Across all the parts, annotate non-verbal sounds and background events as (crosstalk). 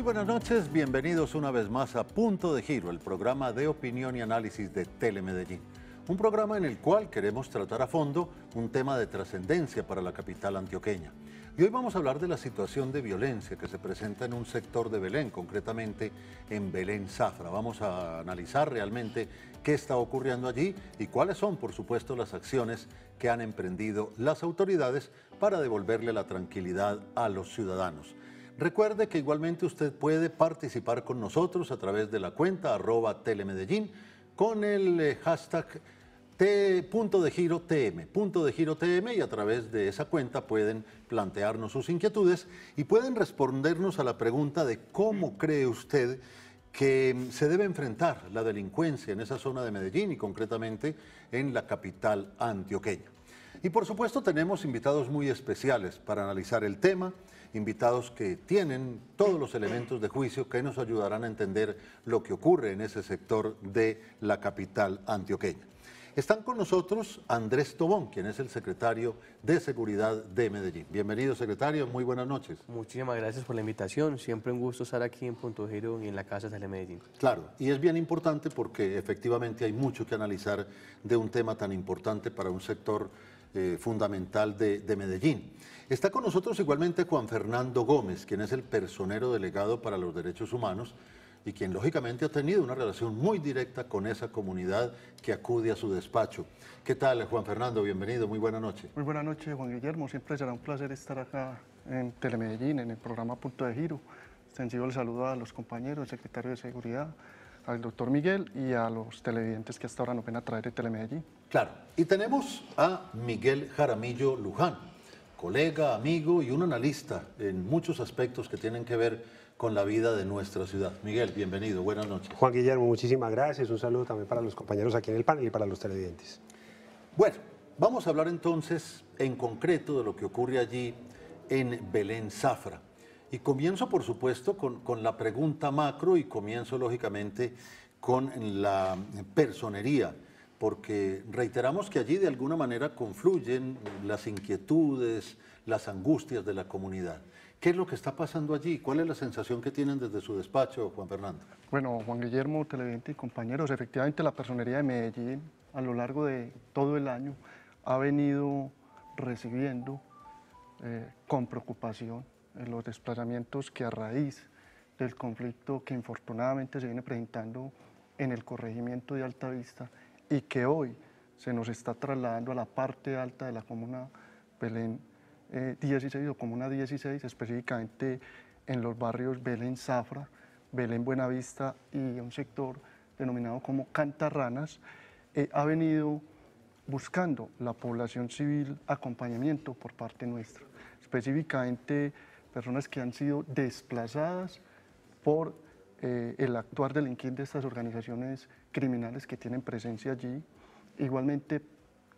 Muy buenas noches, bienvenidos una vez más a Punto de Giro, el programa de opinión y análisis de Telemedellín. Un programa en el cual queremos tratar a fondo un tema de trascendencia para la capital antioqueña. Y hoy vamos a hablar de la situación de violencia que se presenta en un sector de Belén, concretamente en Belén Zafra. Vamos a analizar realmente qué está ocurriendo allí y cuáles son, por supuesto, las acciones que han emprendido las autoridades para devolverle la tranquilidad a los ciudadanos. Recuerde que igualmente usted puede participar con nosotros a través de la cuenta arroba telemedellín con el eh, hashtag punto de giro TM, punto de giro TM y a través de esa cuenta pueden plantearnos sus inquietudes y pueden respondernos a la pregunta de cómo cree usted que mm, se debe enfrentar la delincuencia en esa zona de Medellín y concretamente en la capital antioqueña. Y por supuesto tenemos invitados muy especiales para analizar el tema, invitados que tienen todos los elementos de juicio que nos ayudarán a entender lo que ocurre en ese sector de la capital antioqueña. Están con nosotros Andrés Tobón, quien es el secretario de Seguridad de Medellín. Bienvenido, secretario, muy buenas noches. Muchísimas gracias por la invitación. Siempre un gusto estar aquí en Punto Giro y en la Casa de Medellín. Claro, y es bien importante porque efectivamente hay mucho que analizar de un tema tan importante para un sector eh, fundamental de, Medellín. Está con nosotros igualmente Juan Fernando Gómez, quien es el personero delegado para los derechos humanos y quien lógicamente ha tenido una relación muy directa con esa comunidad que acude a su despacho. ¿Qué tal, Juan Fernando? Bienvenido, muy buena noche. Muy buena noche, Juan Guillermo. Siempre será un placer estar acá en Telemedellín, en el programa Punto de Giro. Extensivo el saludo a los compañeros, secretario de Seguridad, al doctor Miguel y a los televidentes que hasta ahora no ven a traer el Telemedellín. Claro, y tenemos a Miguel Jaramillo Luján, colega, amigo y un analista en muchos aspectos que tienen que ver con la vida de nuestra ciudad. Miguel, bienvenido, buenas noches. Juan Guillermo, muchísimas gracias, un saludo también para los compañeros aquí en el panel y para los televidentes. Bueno, vamos a hablar entonces en concreto de lo que ocurre allí en Belén Zafra. Y comienzo, por supuesto, con, la pregunta macro y comienzo, lógicamente, con la personería, porque reiteramos que allí de alguna manera confluyen las inquietudes, las angustias de la comunidad. ¿Qué es lo que está pasando allí? ¿Cuál es la sensación que tienen desde su despacho, Juan Fernando? Bueno, Juan Guillermo, televidente y compañeros, efectivamente la personería de Medellín a lo largo de todo el año ha venido recibiendo eh, con preocupación los desplazamientos que a raíz del conflicto que infortunadamente se viene presentando en el corregimiento de Alta Vista y que hoy se nos está trasladando a la parte alta de la comuna Belén 16 eh, comuna 16, específicamente en los barrios Belén Zafra, Belén Buenavista y un sector denominado como Cantarranas, eh, ha venido buscando la población civil acompañamiento por parte nuestra. Específicamente personas que han sido desplazadas por eh, el actuar delinquir de estas organizaciones criminales que tienen presencia allí. Igualmente,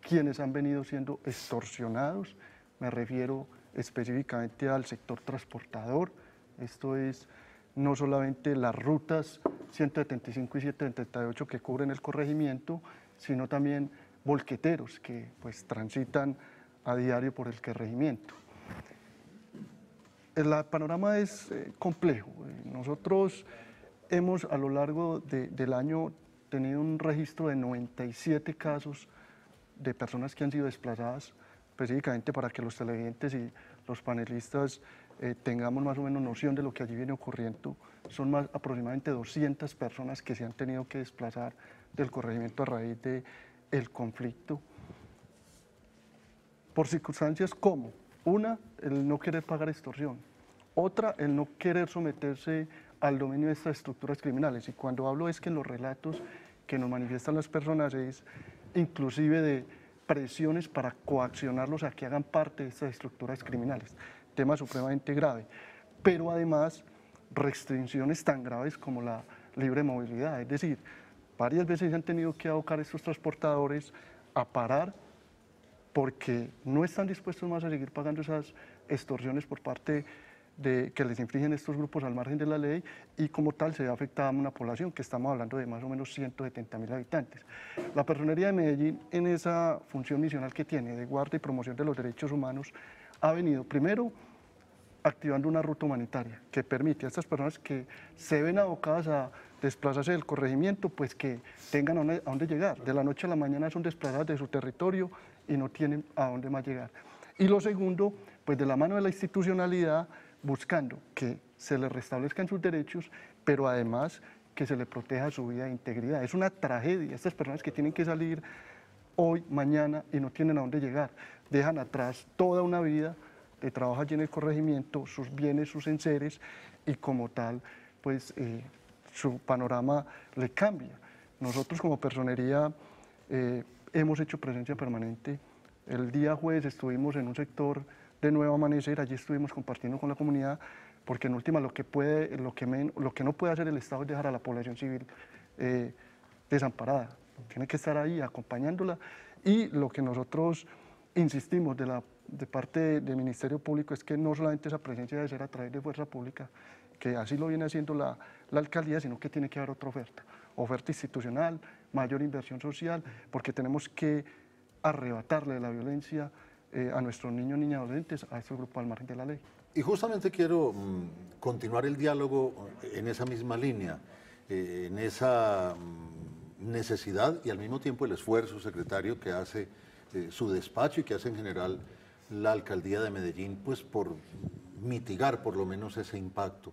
quienes han venido siendo extorsionados, me refiero específicamente al sector transportador, esto es no solamente las rutas 175 y 178 que cubren el corregimiento, sino también volqueteros que pues transitan a diario por el corregimiento el panorama es eh, complejo. Eh, nosotros hemos a lo largo del año tenido un registro de 97 casos de personas que han sido desplazadas, específicamente para que los televidentes y los panelistas eh, tengamos más o menos noción de lo que allí viene ocurriendo. Son más, aproximadamente 200 personas que se han tenido que desplazar del corregimiento a raíz del conflicto. Por circunstancias como una, el no querer pagar extorsión. Otra, el no querer someterse al dominio de estas estructuras criminales. Y cuando hablo es que en los relatos que nos manifiestan las personas es inclusive de presiones para coaccionarlos a que hagan parte de estas estructuras criminales. Tema supremamente grave. Pero además, restricciones tan graves como la libre movilidad. Es decir, varias veces han tenido que abocar estos transportadores a parar porque no están dispuestos más a seguir pagando esas extorsiones por parte de, que les infligen estos grupos al margen de la ley y como tal se ve a una población que estamos hablando de más o menos 170 mil habitantes. La Personería de Medellín en esa función misional que tiene de guarda y promoción de los derechos humanos ha venido primero activando una ruta humanitaria que permite a estas personas que se ven abocadas a desplazarse del corregimiento, pues que tengan a dónde llegar. De la noche a la mañana son desplazadas de su territorio y no tienen a dónde más llegar. Y lo segundo, pues de la mano de la institucionalidad, buscando que se les restablezcan sus derechos, pero además que se les proteja su vida e integridad. Es una tragedia. Estas personas que tienen que salir hoy, mañana y no tienen a dónde llegar, dejan atrás toda una vida de trabajo allí en el corregimiento, sus bienes, sus enseres y como tal, pues eh, su panorama le cambia. Nosotros como personería... Eh, hemos hecho presencia permanente. El día jueves estuvimos en un sector de Nuevo Amanecer, allí estuvimos compartiendo con la comunidad, porque en última lo que, puede, lo que, lo que no puede hacer el Estado es dejar a la población civil eh, desamparada. Tiene que estar ahí acompañándola y lo que nosotros insistimos de, la, de parte del Ministerio Público es que no solamente esa presencia debe ser a través de fuerza pública, que así lo viene haciendo la, la alcaldía, sino que tiene que haber otra oferta, oferta institucional, mayor inversión social, porque tenemos que arrebatarle la violencia eh, a nuestros niños, niñas, adolescentes, a ese grupo al margen de la ley. Y justamente quiero mm, continuar el diálogo en esa misma línea, eh, en esa mm, necesidad y al mismo tiempo el esfuerzo, secretario, que hace eh, su despacho y que hace en general la alcaldía de Medellín, pues por mitigar por lo menos ese impacto.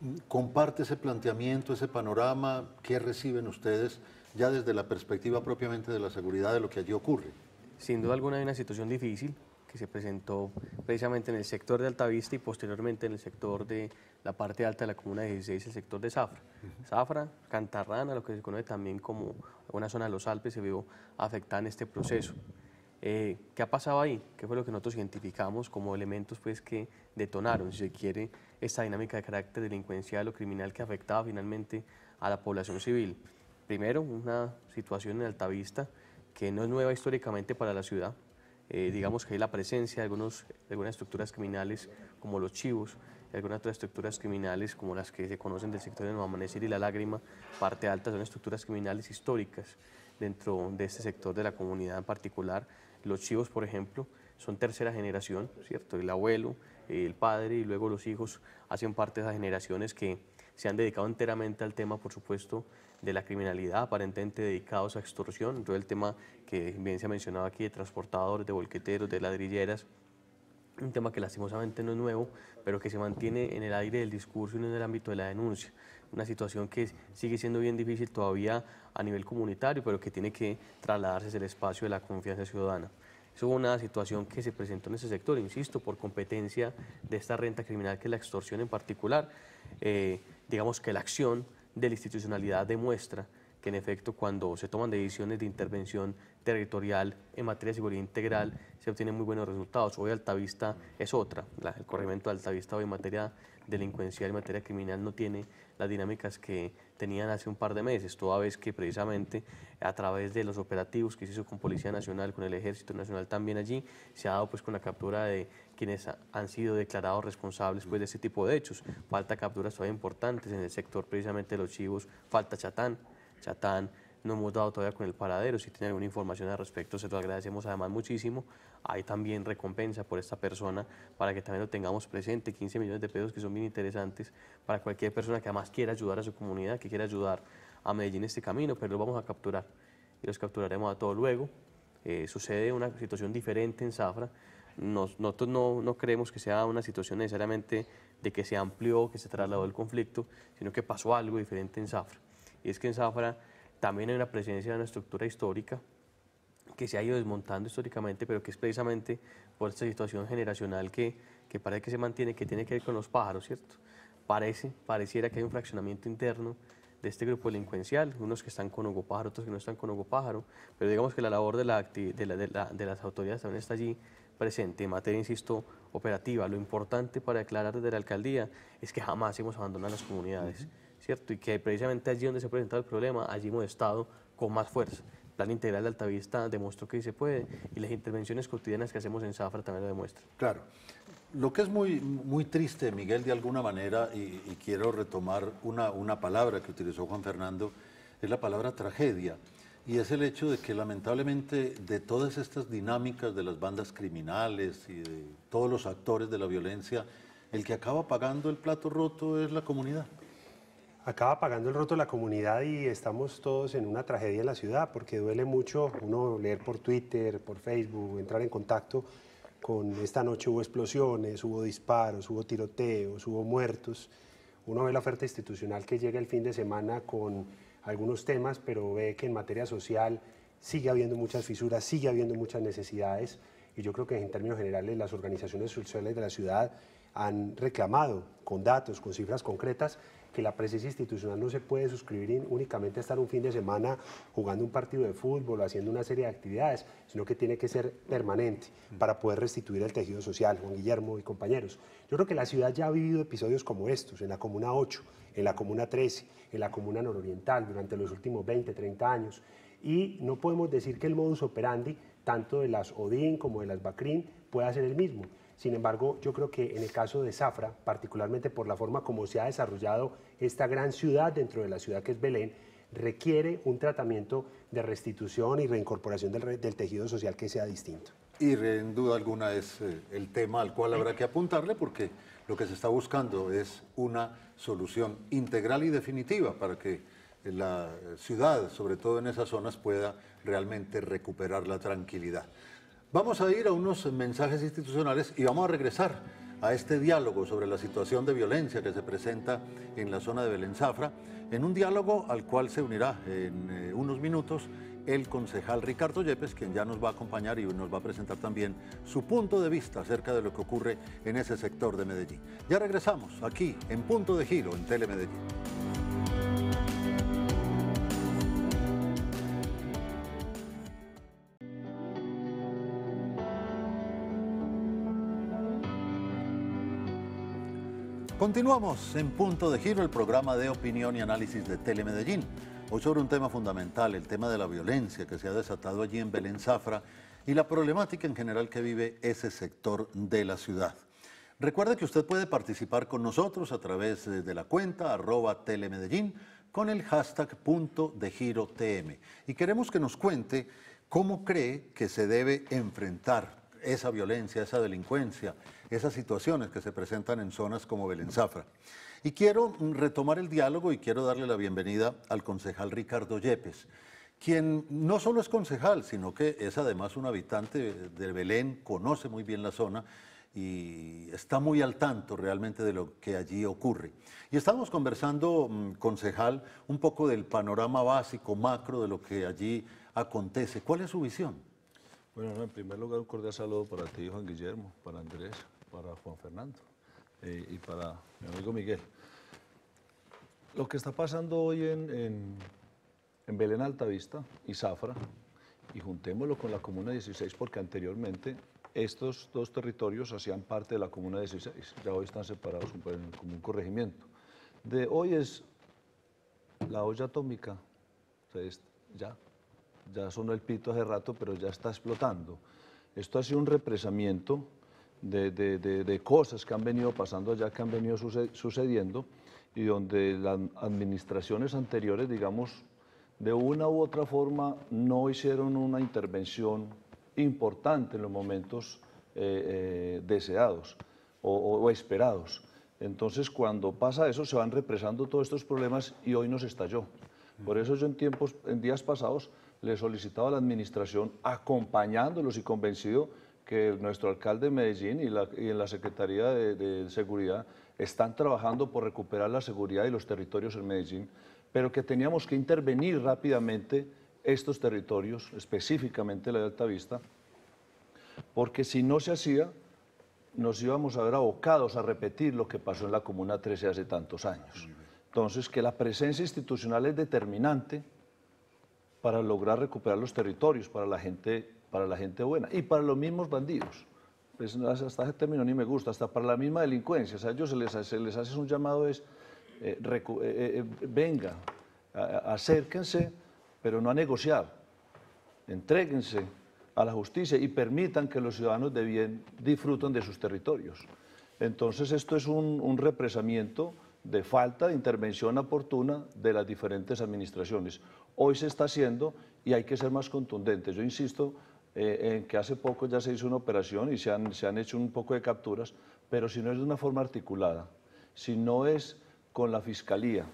Mm, Comparte ese planteamiento, ese panorama, ¿qué reciben ustedes ya desde la perspectiva propiamente de la seguridad de lo que allí ocurre. Sin duda alguna hay una situación difícil que se presentó precisamente en el sector de Altavista y posteriormente en el sector de la parte alta de la comuna 16, el sector de Zafra. safra Zafra, Cantarrana, lo que se conoce también como una zona de los Alpes, se vio afectada en este proceso. Eh, ¿Qué ha pasado ahí? ¿Qué fue lo que nosotros identificamos como elementos pues, que detonaron, si se quiere, esta dinámica de carácter delincuencial o criminal que afectaba finalmente a la población civil? Primero, una situación en Altavista que no es nueva históricamente para la ciudad. Eh, digamos que hay la presencia de, algunos, algunas estructuras criminales como los chivos, y algunas otras estructuras criminales como las que se conocen del sector de Nuevo Amanecer y La Lágrima, parte alta, son estructuras criminales históricas dentro de este sector de la comunidad en particular. Los chivos, por ejemplo, son tercera generación, ¿cierto? El abuelo, el padre y luego los hijos hacen parte de esas generaciones que se han dedicado enteramente al tema, por supuesto, de la criminalidad, aparentemente dedicados a extorsión. Entonces el tema que bien se ha mencionado aquí de transportadores, de volqueteros, de ladrilleras, un tema que lastimosamente no es nuevo, pero que se mantiene en el aire del discurso y en el ámbito de la denuncia. Una situación que sigue siendo bien difícil todavía a nivel comunitario, pero que tiene que trasladarse hacia el espacio de la confianza ciudadana. Es una situación que se presentó en ese sector, insisto, por competencia de esta renta criminal que es la extorsión en particular. Eh, digamos que la acción de la institucionalidad demuestra que en efecto cuando se toman decisiones de intervención territorial en materia de seguridad integral se obtienen muy buenos resultados. Hoy Altavista es otra, el corrimiento de Altavista hoy en materia delincuencial, en materia criminal no tiene las dinámicas que tenían hace un par de meses, toda vez que precisamente a través de los operativos que se hizo con Policía Nacional, con el Ejército Nacional también allí, se ha dado pues con la captura de quienes han sido declarados responsables pues de ese tipo de hechos. Falta capturas todavía importantes en el sector precisamente de los chivos, falta Chatán, Chatán no hemos dado todavía con el paradero. Si tiene alguna información al respecto, se lo agradecemos además muchísimo. Hay también recompensa por esta persona para que también lo tengamos presente, 15 millones de pesos que son bien interesantes para cualquier persona que además quiera ayudar a su comunidad, que quiera ayudar a Medellín en este camino, pero lo vamos a capturar y los capturaremos a todo luego. Eh, sucede una situación diferente en Zafra. nosotros no, no, creemos que sea una situación necesariamente de que se amplió, que se trasladó el conflicto, sino que pasó algo diferente en Zafra. Y es que en Zafra también hay una presencia de una estructura histórica que se ha ido desmontando históricamente, pero que es precisamente por esta situación generacional que, parece que se mantiene, que tiene que ver con los pájaros, ¿cierto? Parece, pareciera que hay un fraccionamiento interno de este grupo delincuencial, unos que están con Hugo Pájaro, otros que no están con Hugo Pájaro, pero digamos que la labor de, las autoridades también está allí presente en materia, insisto, operativa. Lo importante para aclarar desde la alcaldía es que jamás hemos abandonado las comunidades. Y que precisamente allí donde se ha presentado el problema, allí hemos estado con más fuerza. El plan integral de Altavista demostró que se puede y las intervenciones cotidianas que hacemos en Zafra también lo demuestran. Claro. Lo que es muy, muy triste, Miguel, de alguna manera, y, quiero retomar una, una palabra que utilizó Juan Fernando, es la palabra tragedia. Y es el hecho de que lamentablemente de todas estas dinámicas de las bandas criminales y de todos los actores de la violencia, el que acaba pagando el plato roto es la comunidad acaba pagando el roto la comunidad y estamos todos en una tragedia en la ciudad, porque duele mucho uno leer por Twitter, por Facebook, entrar en contacto con esta noche hubo explosiones, hubo disparos, hubo tiroteos, hubo muertos. Uno ve la oferta institucional que llega el fin de semana con algunos temas, pero ve que en materia social sigue habiendo muchas fisuras, sigue habiendo muchas necesidades y yo creo que en términos generales las organizaciones sociales de la ciudad han reclamado con datos, con cifras concretas, que la presencia institucional no se puede suscribir únicamente a estar un fin de semana jugando un partido de fútbol, haciendo una serie de actividades, sino que tiene que ser permanente mm. para poder restituir el tejido social, Juan Guillermo y compañeros. Yo creo que la ciudad ya ha vivido episodios como estos, en la Comuna 8, en la Comuna 13, en la Comuna Nororiental, durante los últimos 20, 30 años, y no podemos decir que el modus operandi, tanto de las ODIN como de las BACRIN, pueda ser el mismo. Sin embargo, yo creo que en el caso de Zafra, particularmente por la forma como se ha desarrollado esta gran ciudad dentro de la ciudad que es Belén, requiere un tratamiento de restitución y reincorporación del, tejido social que sea distinto. Y en duda alguna es eh, el tema al cual habrá que apuntarle porque lo que se está buscando es una solución integral y definitiva para que la ciudad, sobre todo en esas zonas, pueda realmente recuperar la tranquilidad. Vamos a ir a unos mensajes institucionales y vamos a regresar a este diálogo sobre la situación de violencia que se presenta en la zona de Belenzafra en un diálogo al cual se unirá en eh, unos minutos el concejal Ricardo Yepes, quien ya nos va a acompañar y nos va a presentar también su punto de vista acerca de lo que ocurre en ese sector de Medellín. Ya regresamos aquí en Punto de Giro en Telemedellín. Continuamos en Punto de Giro, el programa de opinión y análisis de Telemedellín. Hoy sobre un tema fundamental, el tema de la violencia que se ha desatado allí en Belén Zafra y la problemática en general que vive ese sector de la ciudad. Recuerde que usted puede participar con nosotros a través de la cuenta arroba telemedellín con el hashtag punto de giro TM. Y queremos que nos cuente cómo cree que se debe enfrentar esa violencia, esa delincuencia, esas situaciones que se presentan en zonas como Belén Zafra. Y quiero retomar el diálogo y quiero darle la bienvenida al concejal Ricardo Yepes, quien no solo es concejal, sino que es además un habitante de Belén, conoce muy bien la zona y está muy al tanto realmente de lo que allí ocurre. Y estamos conversando, mm, concejal, un poco del panorama básico, macro de lo que allí acontece. ¿Cuál es su visión? Bueno, en primer lugar, un cordial saludo para ti, Juan Guillermo, para Andrés, para Juan Fernando eh, y para mi amigo Miguel. Lo que está pasando hoy en, en, en Belén Altavista y Zafra, y juntémoslo con la Comuna 16, porque anteriormente estos dos territorios hacían parte de la Comuna 16, ya hoy están separados como un corregimiento. De hoy es la olla atómica, o sea, ya, ya sonó el pito hace rato, pero ya está explotando. Esto ha sido un represamiento de, cosas que han venido pasando allá, que han venido sucediendo y donde las administraciones anteriores, digamos, de una u otra forma no hicieron una intervención importante en los momentos eh, eh, deseados o, esperados. Entonces, cuando pasa eso, se van represando todos estos problemas y hoy nos estalló. Por eso yo en, tiempos, en días pasados le solicitaba a la administración, acompañándolos y convencido, que nuestro alcalde de Medellín y, la, en la Secretaría de, Seguridad están trabajando por recuperar la seguridad y los territorios en Medellín, pero que teníamos que intervenir rápidamente estos territorios, específicamente la de Alta Vista, porque si no se hacía, nos íbamos a ver abocados a repetir lo que pasó en la Comuna 13 hace tantos años. Entonces, que la presencia institucional es determinante para lograr recuperar los territorios para la gente para la gente buena y para los mismos bandidos. Pues hasta ese término ni me gusta, hasta para la misma delincuencia. O sea, a ellos se les, se les hace un llamado es, eh, eh, eh, venga, acérquense, pero no a negociar. Entréguense a la justicia y permitan que los ciudadanos de bien disfruten de sus territorios. Entonces esto es un, un represamiento de falta de intervención oportuna de las diferentes administraciones. Hoy se está haciendo y hay que ser más contundentes. Yo insisto, eh, en que hace poco ya se hizo una operación y se han, hecho un poco de capturas, pero si no es de una forma articulada, si no es con la fiscalía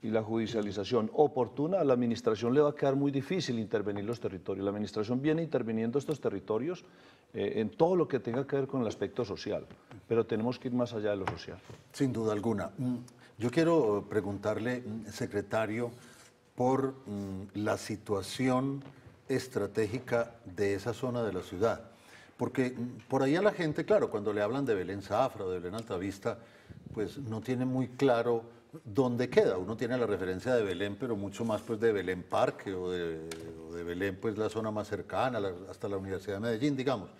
y la judicialización oportuna, a la administración le va a quedar muy difícil intervenir los territorios. La administración viene interviniendo estos territorios eh, en todo lo que tenga que ver con el aspecto social, pero tenemos que ir más allá de lo social. Sin duda alguna. Mm, yo quiero preguntarle, mm, secretario, por mm, la situación estratégica de esa zona de la ciudad. Porque mm, por ahí a la gente, claro, cuando le hablan de Belén Zafra o de Belén Altavista, pues no tiene muy claro dónde queda. Uno tiene la referencia de Belén, pero mucho más pues de Belén Parque o de, Belén, pues la zona más cercana, hasta la Universidad de Medellín, digamos.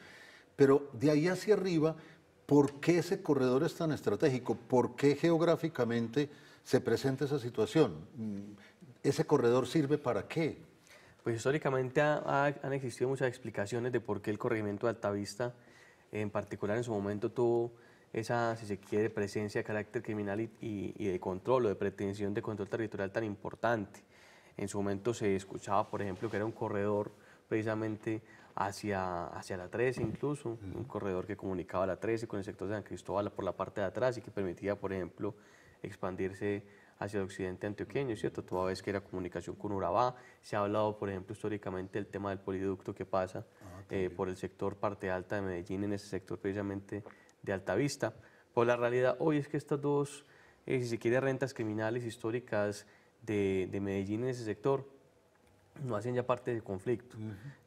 Pero de ahí hacia arriba, ¿por qué ese corredor es tan estratégico? ¿Por qué geográficamente se presenta esa situación? Mm, ¿Ese corredor sirve para qué? Pues históricamente han existido muchas explicaciones de por qué el corregimiento de Altavista, en particular en su momento, tuvo esa, si se quiere, presencia de carácter criminal y, de control o de pretensión de control territorial tan importante. En su momento se escuchaba, por ejemplo, que era un corredor precisamente hacia, hacia la 13 incluso, un corredor que comunicaba la 13 con el sector de San Cristóbal por la parte de atrás y que permitía, por ejemplo, expandirse hacia el occidente antioqueño, ¿cierto? Toda vez que era comunicación con Urabá, se ha hablado, por ejemplo, históricamente del tema del poliducto que pasa ah, eh, por el sector parte alta de Medellín, en ese sector precisamente de Altavista. Pero pues la realidad hoy es que estas dos, eh, si se quiere, rentas criminales históricas de, Medellín en ese sector, no hacen ya parte del conflicto.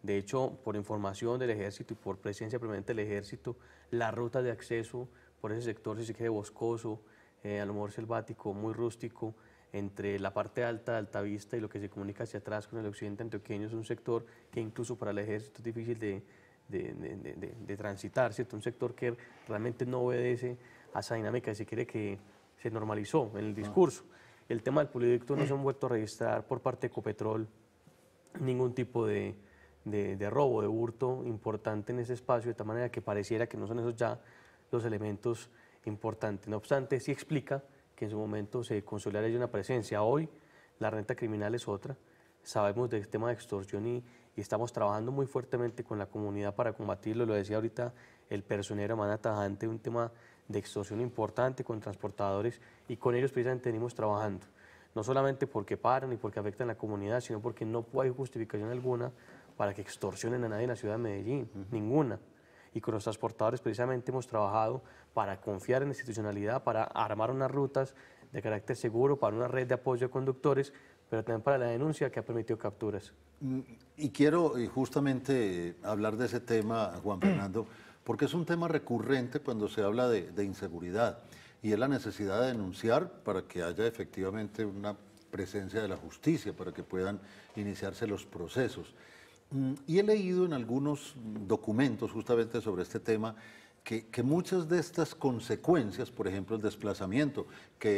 De hecho, por información del ejército y por presencia permanente del ejército, la ruta de acceso por ese sector, si se quiere, boscoso, eh, a lo mejor selvático, muy rústico, entre la parte alta de Altavista y lo que se comunica hacia atrás con el occidente antioqueño es un sector que incluso para el ejército es difícil de, de, transitar, ¿cierto? Un sector que realmente no obedece a esa dinámica, se quiere, que se normalizó en el discurso. El tema del poliducto no se han vuelto a registrar por parte de Copetrol ningún tipo de, de, de, robo, de hurto importante en ese espacio, de tal manera que pareciera que no son esos ya los elementos importante. No obstante, sí explica que en su momento se consolidara una presencia. Hoy la renta criminal es otra. Sabemos del tema de extorsión y, estamos trabajando muy fuertemente con la comunidad para combatirlo. Lo decía ahorita el personero Manatajante Tajante, un tema de extorsión importante con transportadores y con ellos precisamente venimos trabajando. No solamente porque paran y porque afectan a la comunidad, sino porque no hay justificación alguna para que extorsionen a nadie en la ciudad de Medellín, ninguna y con los transportadores precisamente hemos trabajado para confiar en la institucionalidad, para armar unas rutas de carácter seguro, para una red de apoyo a conductores, pero también para la denuncia que ha permitido capturas. Mm, y quiero eh, justamente hablar de ese tema, Juan Fernando, (clears throat) porque es un tema recurrente cuando se habla de, de inseguridad y es la necesidad de denunciar para que haya efectivamente una presencia de la justicia, para que puedan iniciarse los procesos. Mm, y he leído en algunos documentos justamente sobre este tema que, muchas de estas consecuencias, por ejemplo el desplazamiento, que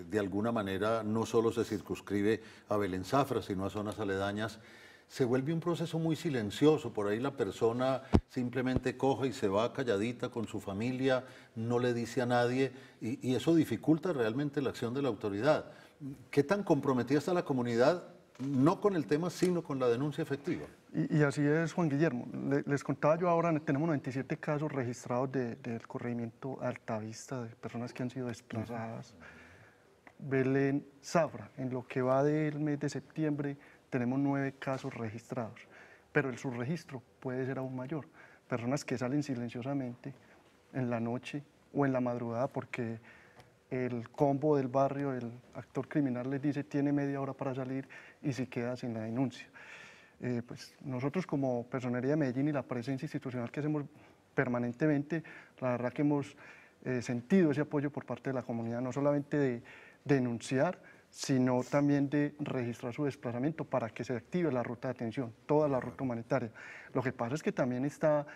eh, de alguna manera no solo se circunscribe a Belén Zafra, sino a zonas aledañas, se vuelve un proceso muy silencioso. Por ahí la persona simplemente coge y se va calladita con su familia, no le dice a nadie, y eso dificulta realmente la acción de la autoridad. ¿Qué tan comprometida está la comunidad? No con el tema, sino con la denuncia efectiva. Y, así es, Juan Guillermo. les contaba yo ahora, tenemos 97 casos registrados del de, corregimiento altavista de personas que han sido desplazadas. Belén Zafra, en lo que va del mes de septiembre, tenemos nueve casos registrados, pero el subregistro puede ser aún mayor. Personas que salen silenciosamente en la noche o en la madrugada porque el combo del barrio, el actor criminal les dice tiene media hora para salir y se queda sin la denuncia. Eh, pues nosotros como Personería de Medellín y la presencia institucional que hacemos permanentemente, la verdad que hemos eh, sentido ese apoyo por parte de la comunidad, no solamente de denunciar, sino también de registrar su desplazamiento para que se active la ruta de atención, toda la ruta humanitaria. Lo que pasa es que también está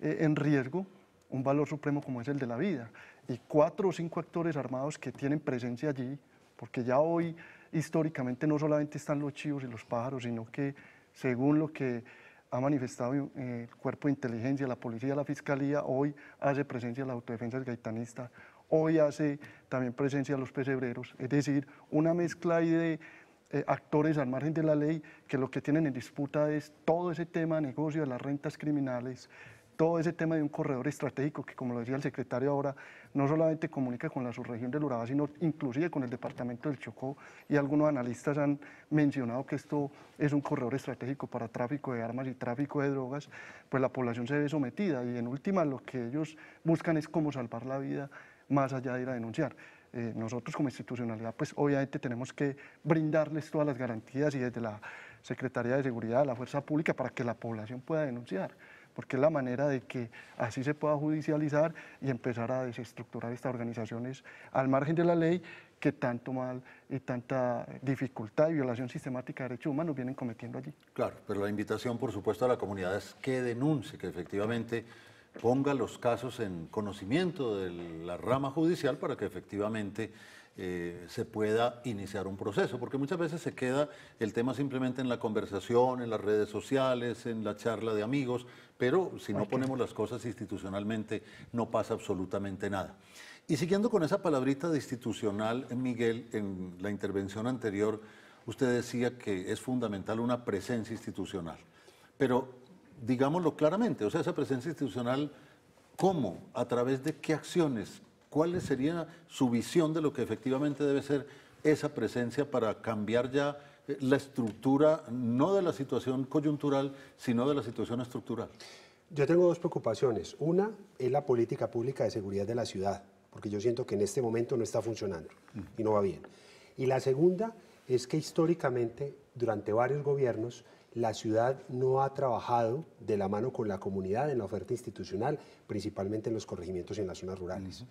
eh, en riesgo un valor supremo como es el de la vida. Y cuatro o cinco actores armados que tienen presencia allí, porque ya hoy históricamente no solamente están los chivos y los pájaros, sino que según lo que ha manifestado eh, el cuerpo de inteligencia, la policía, la fiscalía, hoy hace presencia la autodefensa gaitanista, hoy hace también presencia los pesebreros, es decir, una mezcla de eh, actores al margen de la ley que lo que tienen en disputa es todo ese tema de negocio de las rentas criminales, todo ese tema de un corredor estratégico que, como lo decía el secretario ahora, no solamente comunica con la subregión del Urabá, sino inclusive con el departamento del Chocó y algunos analistas han mencionado que esto es un corredor estratégico para tráfico de armas y tráfico de drogas, pues la población se ve sometida y en última lo que ellos buscan es cómo salvar la vida más allá de ir a denunciar. Eh, nosotros como institucionalidad, pues obviamente tenemos que brindarles todas las garantías y desde la Secretaría de Seguridad, la Fuerza Pública, para que la población pueda denunciar porque es la manera de que así se pueda judicializar y empezar a desestructurar estas organizaciones al margen de la ley que tanto mal y tanta dificultad y violación sistemática de derechos humanos vienen cometiendo allí. Claro, pero la invitación, por supuesto, a la comunidad es que denuncie, que efectivamente ponga los casos en conocimiento de la rama judicial para que efectivamente eh, se pueda iniciar un proceso, porque muchas veces se queda el tema simplemente en la conversación, en las redes sociales, en la charla de amigos, pero si no ponemos las cosas institucionalmente no pasa absolutamente nada. Y siguiendo con esa palabrita de institucional, Miguel, en la intervención anterior, usted decía que es fundamental una presencia institucional, pero digámoslo claramente, o sea, esa presencia institucional, ¿cómo? ¿A través de qué acciones? ¿Cuál sería su visión de lo que efectivamente debe ser esa presencia para cambiar ya eh, la estructura, no de la situación coyuntural, sino de la situación estructural? Yo tengo dos preocupaciones. Una es la política pública de seguridad de la ciudad, porque yo siento que en este momento no está funcionando y no va bien. Y la segunda es que históricamente, durante varios gobiernos, la ciudad no ha trabajado de la mano con la comunidad en la oferta institucional, principalmente en los corregimientos y en las zonas rurales.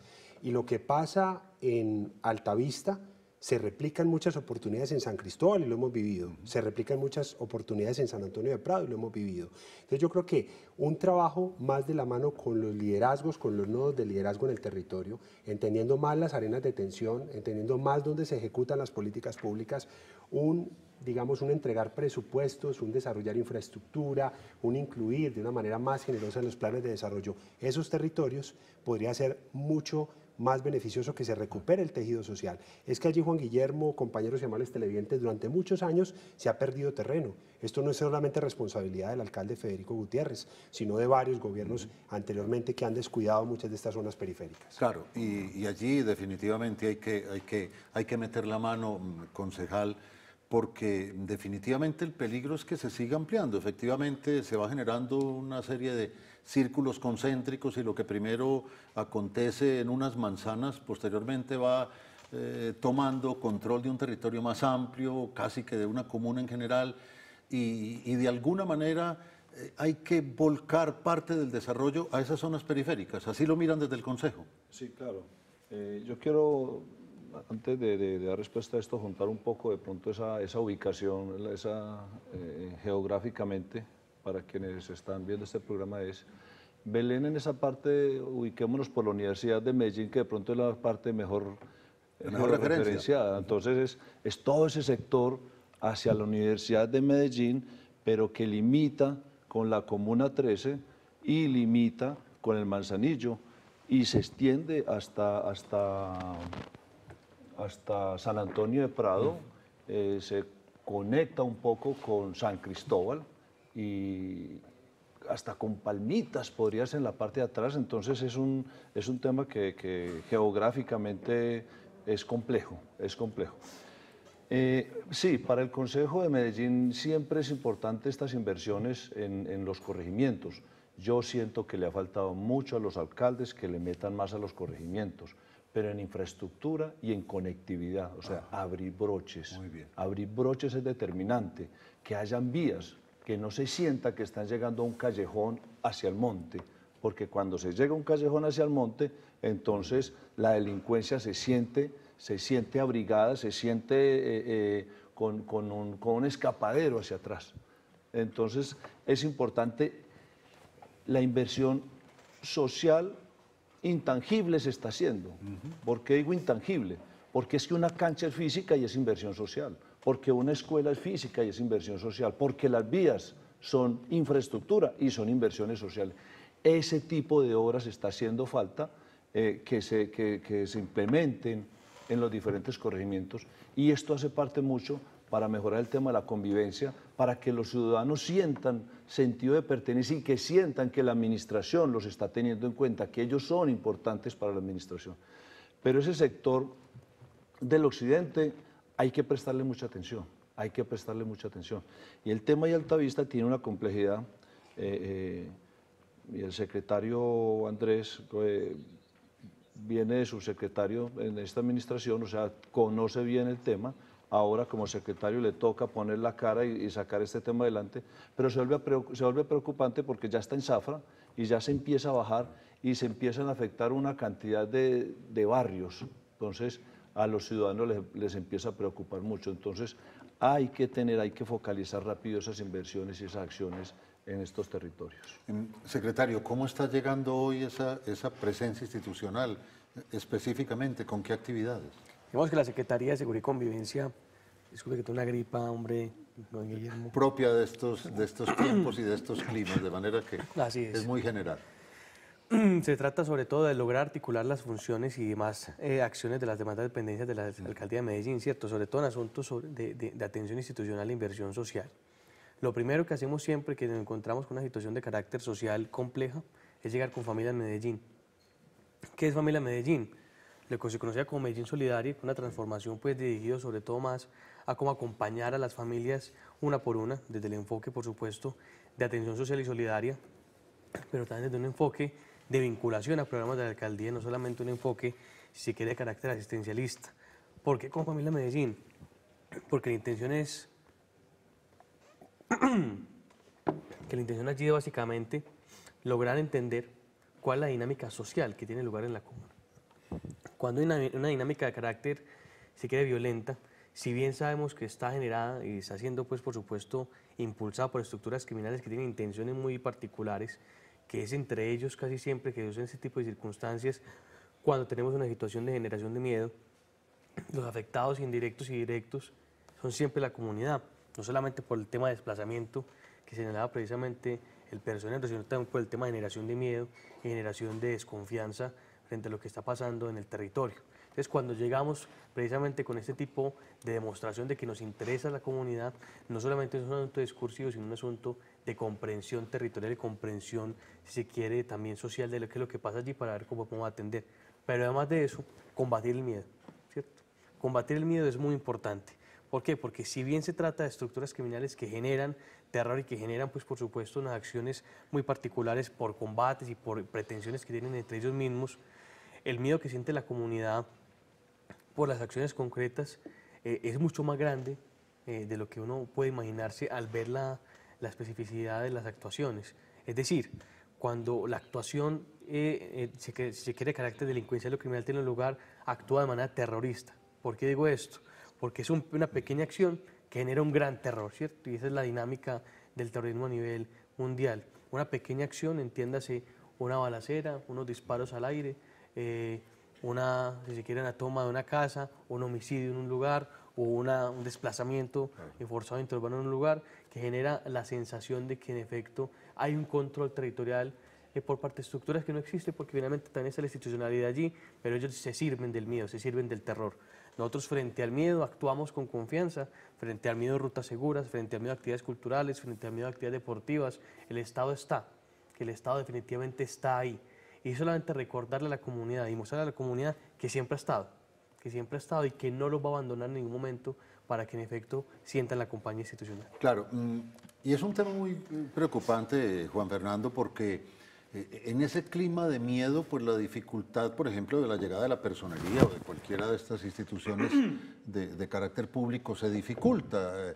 Y lo que pasa en Altavista se replican muchas oportunidades en San Cristóbal y lo hemos vivido, se replican muchas oportunidades en San Antonio de Prado y lo hemos vivido. Entonces yo creo que un trabajo más de la mano con los liderazgos, con los nodos de liderazgo en el territorio, entendiendo más las arenas de tensión, entendiendo más dónde se ejecutan las políticas públicas, un digamos, un entregar presupuestos, un desarrollar infraestructura, un incluir de una manera más generosa en los planes de desarrollo esos territorios, podría ser mucho más beneficioso que se recupere el tejido social. Es que allí Juan Guillermo, compañeros y amables televidentes, durante muchos años se ha perdido terreno. Esto no es solamente responsabilidad del alcalde Federico Gutiérrez, sino de varios gobiernos anteriormente que han descuidado muchas de estas zonas periféricas. Claro, y, allí definitivamente hay que, hay, que, hay que meter la mano, mm, concejal, porque definitivamente el peligro es que se siga ampliando. Efectivamente, se va generando una serie de círculos concéntricos y lo que primero acontece en unas manzanas, posteriormente va eh, tomando control de un territorio más amplio, casi que de una comuna en general, y, de alguna manera eh, hay que volcar parte del desarrollo a esas zonas periféricas. Así lo miran desde el Consejo. Sí, claro. Eh, yo quiero antes de, dar respuesta a esto, juntar un poco de pronto esa, ubicación, esa eh, geográficamente, para quienes están viendo este programa es... Belén en esa parte, ubiquémonos por la Universidad de Medellín, que de pronto es la parte mejor, referenciada. Entonces es, es, todo ese sector hacia la Universidad de Medellín, pero que limita con la Comuna 13 y limita con el Manzanillo y se extiende hasta, hasta hasta San Antonio de Prado, eh, se conecta un poco con San Cristóbal y hasta con palmitas podría ser en la parte de atrás, entonces es un, es un tema que, geográficamente es complejo, es complejo. Eh, sí, para el Consejo de Medellín siempre es importante estas inversiones en, los corregimientos. Yo siento que le ha faltado mucho a los alcaldes que le metan más a los corregimientos pero en infraestructura y en conectividad, o sea, abrir broches. Muy bien. Abrir broches es determinante, que hayan vías, que no se sienta que están llegando a un callejón hacia el monte, porque cuando se llega a un callejón hacia el monte, entonces la delincuencia se siente, se siente abrigada, se siente eh, eh, con, un, con un escapadero hacia atrás. Entonces es importante la inversión social intangible se está haciendo. ¿Por qué digo intangible? Porque es que una cancha es física y es inversión social, porque una escuela es física y es inversión social, porque las vías son infraestructura y son inversiones sociales. Ese tipo de obras está haciendo falta eh, que, se, que se implementen en los diferentes corregimientos y esto hace parte mucho para mejorar el tema de la convivencia, para que los ciudadanos sientan sentido de pertenencia y que sientan que la administración los está teniendo en cuenta, que ellos son importantes para la administración. Pero ese sector del occidente hay que prestarle mucha atención, hay que prestarle mucha atención. Y el tema de Alta Vista tiene una complejidad, eh, eh, y el secretario Andrés... Eh, viene de subsecretario en esta administración, o sea, conoce bien el tema, ahora como secretario le toca poner la cara y, sacar este tema adelante, pero se vuelve, preocupante porque ya está en zafra y ya se empieza a bajar y se empiezan a afectar una cantidad de, de barrios. Entonces, a los ciudadanos les, empieza a preocupar mucho. Entonces, hay que tener, hay que focalizar rápido esas inversiones y esas acciones en estos territorios. Em, secretario, ¿cómo está llegando hoy esa, esa presencia institucional? Eh, específicamente, ¿con qué actividades? Digamos que la Secretaría de Seguridad y Convivencia, disculpe que tengo una gripa, hombre, Propia de estos, de estos tiempos y de estos climas, de manera que es. muy general. (clears throat) Se trata sobre todo de lograr articular las funciones y demás eh, acciones de las demás dependencias de la Alcaldía de Medellín, ¿cierto? Sobre todo en asuntos de, de, de atención institucional e inversión social. Lo primero que hacemos siempre que nos encontramos con una situación de carácter social compleja es llegar con familia en Medellín. ¿Qué es familia en Medellín? lo que se conocía como Medellín Solidaria, una transformación pues dirigida sobre todo más a cómo acompañar a las familias una por una, desde el enfoque, por supuesto, de atención social y solidaria, pero también desde un enfoque de vinculación a programas de la alcaldía, no solamente un enfoque, si quiere, de carácter asistencialista. ¿Por qué con Familia Medellín? Porque la intención es (clears throat) que la intención allí es básicamente lograr entender cuál es la dinámica social que tiene lugar en la comuna. Cuando hay una, dinámica de carácter, se quiere violenta, si bien sabemos que está generada y está siendo, pues, por supuesto, impulsada por estructuras criminales que tienen intenciones muy particulares, que es entre ellos casi siempre que usan ese tipo de circunstancias cuando tenemos una situación de generación de miedo, los afectados indirectos y directos son siempre la comunidad, no solamente por el tema de desplazamiento que señalaba precisamente el personero, sino también por el tema de generación de miedo y generación de desconfianza frente a lo que está pasando en el territorio. Entonces, cuando llegamos precisamente con este tipo de demostración de que nos interesa la comunidad, no solamente es un asunto discursivo, sino un asunto de comprensión territorial y comprensión, si se quiere, también social de lo que es lo que pasa allí para ver cómo podemos atender. Pero además de eso, combatir el miedo, ¿cierto? Combatir el miedo es muy importante. ¿Por qué? Porque si bien se trata de estructuras criminales que generan terror y que generan, pues por supuesto, unas acciones muy particulares por combates y por pretensiones que tienen entre ellos mismos, el miedo que siente la comunidad por las acciones concretas eh, es mucho más grande eh, de lo que uno puede imaginarse al ver la, la especificidad de las actuaciones. Es decir, cuando la actuación, eh, eh se, se quiere carácter delincuencial o criminal, tiene lugar, actúa de manera terrorista. ¿Por qué digo esto? porque es una pequeña acción que genera un gran terror, ¿cierto? Y esa es la dinámica del terrorismo a nivel mundial. Una pequeña acción, entiéndase, una balacera, unos disparos al aire, eh, una, si se quiere, una toma de una casa, un homicidio en un lugar o un desplazamiento forzado interurbano en un lugar que genera la sensación de que en efecto hay un control territorial eh, por parte de estructuras que no existe porque finalmente también está la institucionalidad allí, pero ellos se sirven del miedo, se sirven del terror. Nosotros frente al miedo actuamos con confianza, frente al miedo de rutas seguras, frente al miedo a actividades culturales, frente al miedo a actividades deportivas. El Estado está, que el Estado definitivamente está ahí. Y solamente recordarle a la comunidad y mostrarle a la comunidad que siempre ha estado, que siempre ha estado y que no los va a abandonar en ningún momento para que en efecto sientan la compañía institucional. Claro, mm, y es un tema muy mm, preocupante, Juan Fernando, porque e, e, en ese clima de miedo, pues la dificultad, por ejemplo, de la llegada de la personería o de cualquiera de estas instituciones (clears throat) de, carácter público se dificulta. Eh,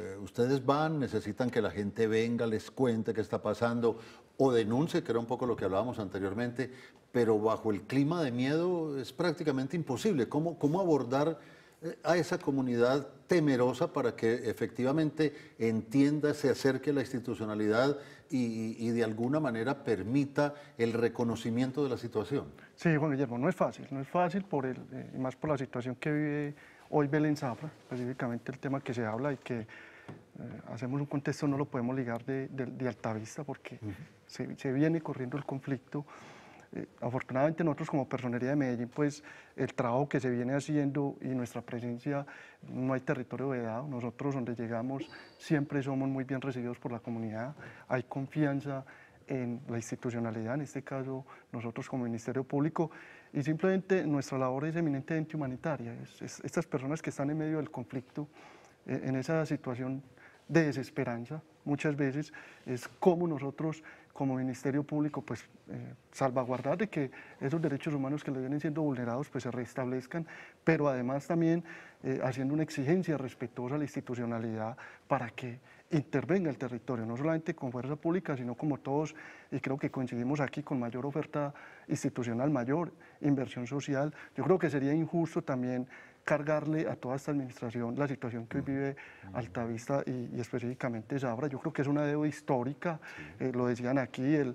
eh, ustedes van, necesitan que la gente venga, les cuente qué está pasando o denuncie, que era un poco lo que hablábamos anteriormente, pero bajo el clima de miedo es prácticamente imposible. ¿Cómo, cómo abordar eh, a esa comunidad temerosa para que efectivamente entienda, se acerque a la institucionalidad? y, de alguna manera permita el reconocimiento de la situación. Sí, Juan Guillermo, no es fácil, no es fácil por eh, más por la situación que vive hoy Belén Zafra, específicamente el tema que se habla y que eh, hacemos un contexto, no lo podemos ligar de, de, altavista porque se viene corriendo el conflicto eh, afortunadamente nosotros como Personería de Medellín, pues el trabajo que se viene haciendo y nuestra presencia, no hay territorio vedado, nosotros donde llegamos siempre somos muy bien recibidos por la comunidad, hay confianza en la institucionalidad, en este caso nosotros como Ministerio Público, y simplemente nuestra labor es eminentemente humanitaria. Es, estas personas que están en medio del conflicto, e, en esa situación de desesperanza, muchas veces es como nosotros como Ministerio Público, pues eh, salvaguardar de que esos derechos humanos que le vienen siendo vulnerados, pues se restablezcan, pero además también eh, haciendo una exigencia respetuosa a la institucionalidad para que intervenga el territorio, no solamente con fuerza pública, sino como todos, y creo que coincidimos aquí con mayor oferta institucional, mayor inversión social. Yo creo que sería injusto también cargarle a toda esta administración la situación que hoy vive Altavista y, específicamente Sabra. Yo creo que es una deuda histórica, eh, lo decían aquí, el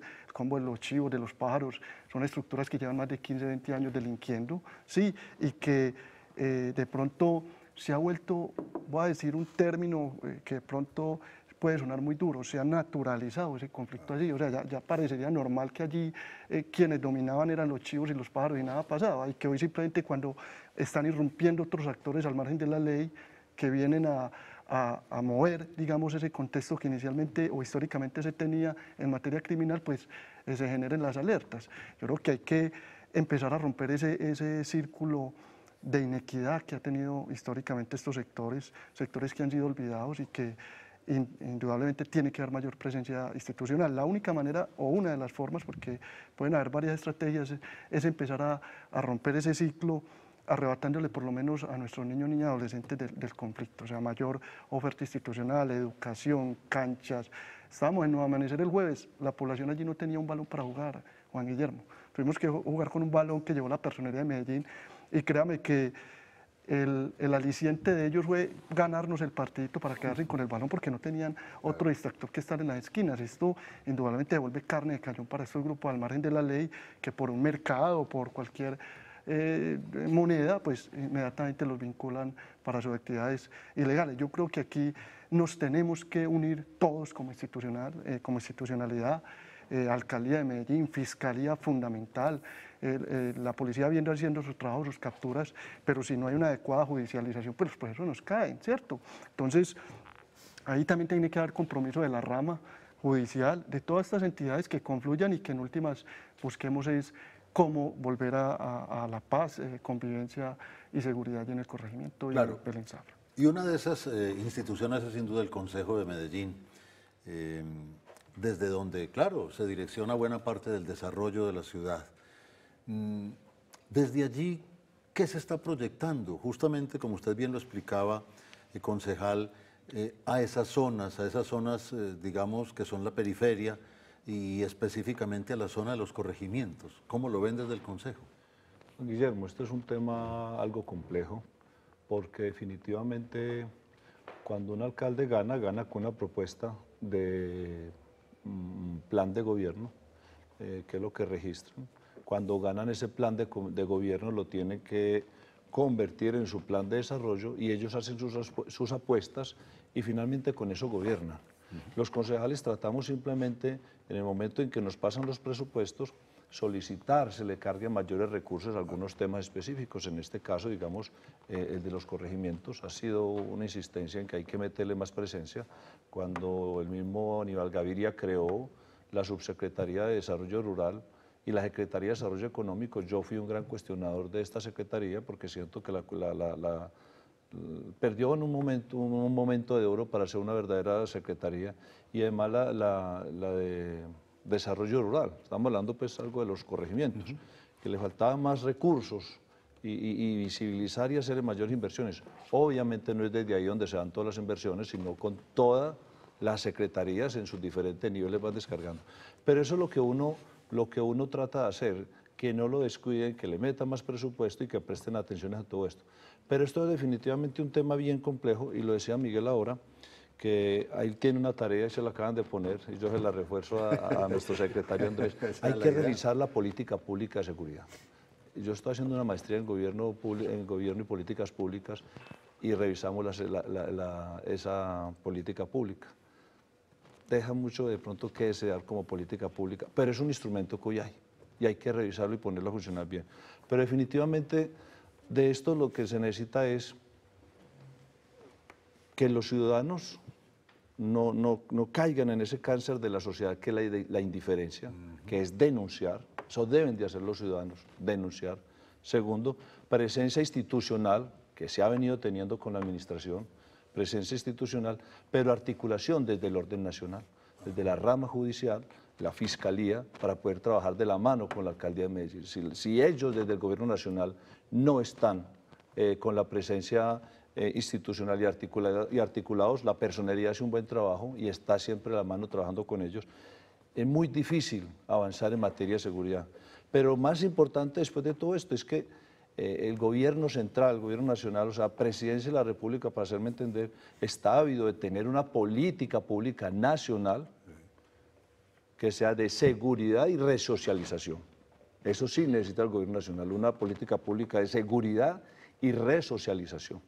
los chivos, de los pájaros, son estructuras que llevan más de 15, 20 años delinquiendo, sí, y que eh, de pronto se ha vuelto, voy a decir un término eh, que de pronto puede sonar muy duro, se ha naturalizado ese conflicto allí, o sea, ya, parecería normal que allí eh, quienes dominaban eran los chivos y los pájaros y nada pasaba, y que hoy simplemente cuando están irrumpiendo otros actores al margen de la ley que vienen a, a, mover, digamos, ese contexto que inicialmente o históricamente se tenía en materia criminal, pues eh, se generen las alertas. Yo creo que hay que empezar a romper ese, ese círculo de inequidad que ha tenido históricamente estos sectores, sectores que han sido olvidados y que indudablemente tiene que haber mayor presencia institucional. La única manera o una de las formas, porque pueden haber varias estrategias, es empezar a, romper ese ciclo arrebatándole por lo menos a nuestros niños, niñas, adolescentes del, del, conflicto, o sea, mayor oferta institucional, educación, canchas. Estábamos en Nuevo Amanecer el jueves, la población allí no tenía un balón para jugar, Juan Guillermo. Tuvimos que jugar con un balón que llevó la personería de Medellín y créame que el, aliciente de ellos fue ganarnos el partidito para quedarse con el balón porque no tenían otro distractor que estar en las esquinas. Esto indudablemente devuelve carne de cañón para estos grupos al margen de la ley que por un mercado, por cualquier eh, moneda, pues inmediatamente los vinculan para sus actividades ilegales. Yo creo que aquí nos tenemos que unir todos como, institucional, eh, como institucionalidad. Eh, Alcaldía de Medellín, Fiscalía fundamental, eh, eh, la policía viendo haciendo sus trabajos, sus capturas, pero si no hay una adecuada judicialización, pues los procesos nos caen, ¿cierto? Entonces, ahí también tiene que haber compromiso de la rama judicial, de todas estas entidades que confluyan y que en últimas busquemos es cómo volver a, la paz, convivencia y seguridad en el corregimiento claro. y el Y una de esas instituciones es sin duda el Consejo de Medellín desde donde, claro, se direcciona buena parte del desarrollo de la ciudad. Mm, desde allí, ¿qué se está proyectando? Justamente, como usted bien lo explicaba, eh, concejal, eh, a esas zonas, a esas zonas, eh, digamos, que son la periferia y específicamente a la zona de los corregimientos. ¿Cómo lo ven desde el Consejo? Guillermo, este es un tema algo complejo, porque definitivamente cuando un alcalde gana, gana con una propuesta de Mm, plan de gobierno, eh, que es lo que registran. Cuando ganan ese plan de, gobierno lo tienen que convertir en su plan de desarrollo y ellos hacen sus, sus apuestas y finalmente con eso gobiernan. Los concejales tratamos simplemente, en el momento en que nos pasan los presupuestos, solicitar se le cargue mayores recursos a algunos temas específicos. En este caso, digamos, eh, el de los corregimientos ha sido una insistencia en que hay que meterle más presencia. Cuando el mismo Aníbal Gaviria creó la Subsecretaría de Desarrollo Rural, y la Secretaría de Desarrollo Económico, yo fui un gran cuestionador de esta Secretaría porque siento que la, la, perdió en un momento, un, momento de oro para ser una verdadera Secretaría y además la, de desarrollo rural. Estamos hablando pues algo de los corregimientos, que le faltaban más recursos y, visibilizar y hacer mayores inversiones. Obviamente no es desde ahí donde se dan todas las inversiones, sino con todas las secretarías en sus diferentes niveles van descargando. Pero eso es lo que uno, lo que uno trata de hacer, que no lo descuiden, que le metan más presupuesto y que presten atención a todo esto. Pero esto es definitivamente un tema bien complejo y lo decía Miguel ahora, que ahí tiene una tarea y se la acaban de poner, y yo se la refuerzo a, nuestro secretario Andrés. (laughs) Hay que revisar la política pública de seguridad. Yo estoy haciendo una maestría en gobierno, en gobierno y políticas públicas y revisamos esa política pública. Deja mucho de pronto que desear como política pública, pero es un instrumento que hoy hay y hay que revisarlo y ponerlo a funcionar bien. Pero definitivamente de esto lo que se necesita es que los ciudadanos no, no, caigan en ese cáncer de la sociedad que es la, indiferencia, que es denunciar, eso deben de hacer los ciudadanos, denunciar. Segundo, presencia institucional, que se ha venido teniendo con la administración, presencia institucional, pero articulación desde el orden nacional, desde la rama judicial, la fiscalía, para poder trabajar de la mano con la alcaldía de Medellín. Si, ellos desde el gobierno nacional no están eh, con la presencia eh, institucional y, articulados. La personería hace un buen trabajo y está siempre a la mano trabajando con ellos. Es muy difícil avanzar en materia de seguridad. Pero más importante después de todo esto es que eh, el gobierno central, el gobierno nacional, o sea, presidencia de la República, para hacerme entender, está ávido de tener una política pública nacional que sea de seguridad y resocialización. Eso sí necesita el gobierno nacional, una política pública de seguridad y resocialización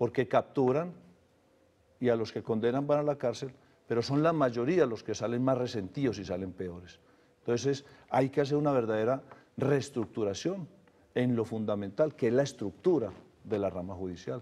porque capturan y a los que condenan van a la cárcel, pero son la mayoría los que salen más resentidos y salen peores. Entonces hay que hacer una verdadera reestructuración en lo fundamental, que es la estructura de la rama judicial.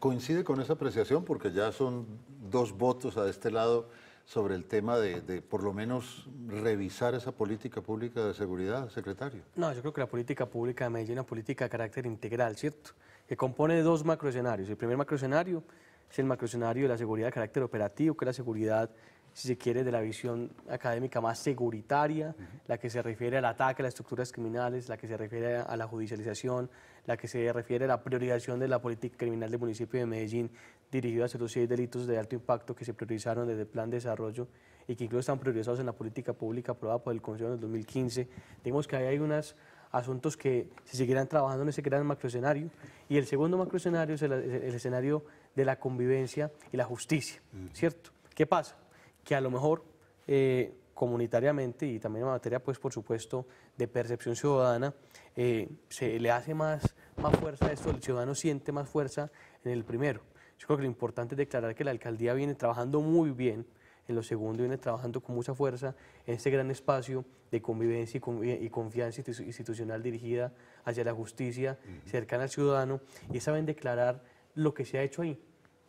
coincide con esa apreciación porque ya son dos votos a este lado sobre el tema de, de, por lo menos revisar esa política pública de seguridad, secretario. No, yo creo que la política pública de Medellín es una política de carácter integral, ¿cierto? que compone de dos macroescenarios. El primer macroescenario es el macroescenario de la seguridad de carácter operativo, que es la seguridad, si se quiere, de la visión académica más seguritaria, la que se refiere al ataque a las estructuras criminales, la que se refiere a la judicialización, la que se refiere a la priorización de la política criminal del municipio de Medellín dirigida a los seis delitos de alto impacto que se priorizaron desde el plan de desarrollo y que incluso están priorizados en la política pública aprobada por el Consejo en el 2015. Digamos que ahí hay unas asuntos que se seguirán trabajando en ese gran macroescenario. Y el segundo macroescenario es el, escenario de la convivencia y la justicia, ¿cierto? ¿Qué pasa? Que a lo mejor eh, comunitariamente y también en materia, pues por supuesto, de percepción ciudadana, eh, se le hace más, más fuerza a esto, el ciudadano siente más fuerza en el primero. Yo creo que lo importante es declarar que la alcaldía viene trabajando muy bien en lo segundo viene trabajando con mucha fuerza en ese gran espacio de convivencia y, confianza institucional dirigida hacia la justicia cercana al ciudadano y saben declarar lo que se ha hecho ahí,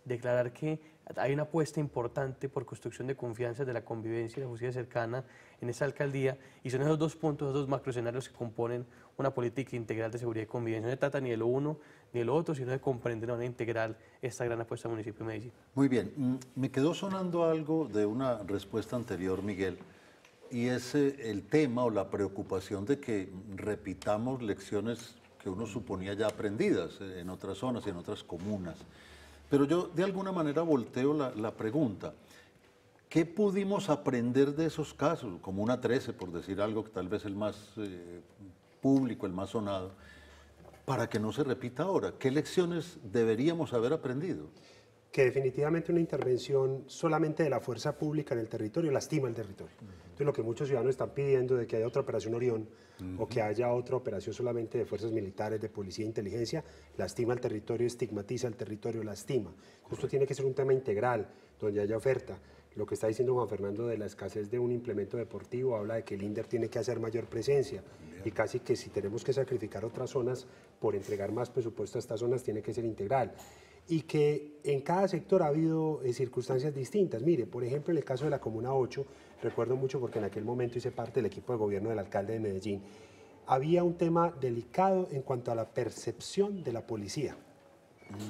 declarar que hay una apuesta importante por construcción de confianza de la convivencia y la justicia cercana en esa alcaldía y son esos dos puntos, esos dos macroescenarios que componen una política integral de seguridad y convivencia. No se trata uno ni el otro, sino de comprender de manera integral esta gran apuesta del municipio de Medellín. Muy bien, mm, me quedó sonando algo de una respuesta anterior, Miguel, y es eh, el tema o la preocupación de que repitamos lecciones que uno suponía ya aprendidas eh, en otras zonas y en otras comunas. Pero yo de alguna manera volteo la, pregunta. ¿Qué pudimos aprender de esos casos? Como una 13, por decir algo que tal vez el más eh, público, el más sonado para que no se repita ahora? ¿Qué lecciones deberíamos haber aprendido? Que definitivamente una intervención solamente de la fuerza pública en el territorio lastima el territorio. Entonces lo que muchos ciudadanos están pidiendo de que haya otra operación Orión o que haya otra operación solamente de fuerzas militares, de policía e inteligencia, lastima el territorio, estigmatiza el territorio, lastima. Justo tiene que ser un tema integral, donde haya oferta lo que está diciendo Juan Fernando de la escasez de un implemento deportivo, habla de que el INDER tiene que hacer mayor presencia y casi que si tenemos que sacrificar otras zonas por entregar más presupuesto a estas zonas, tiene que ser integral. Y que en cada sector ha habido eh, circunstancias distintas. Mire, por ejemplo, en el caso de la Comuna 8, recuerdo mucho porque en aquel momento hice parte del equipo de gobierno del alcalde de Medellín, había un tema delicado en cuanto a la percepción de la policía.